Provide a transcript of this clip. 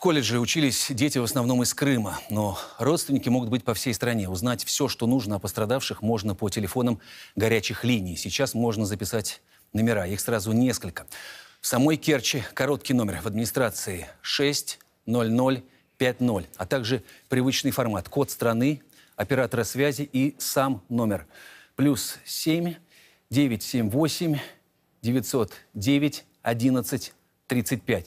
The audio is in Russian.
В колледже учились дети в основном из Крыма, но родственники могут быть по всей стране. Узнать все, что нужно о пострадавших, можно по телефонам горячих линий. Сейчас можно записать номера, их сразу несколько. В самой Керчи короткий номер в администрации 60050, а также привычный формат, код страны, оператора связи и сам номер. Плюс 7 978 909 11 35.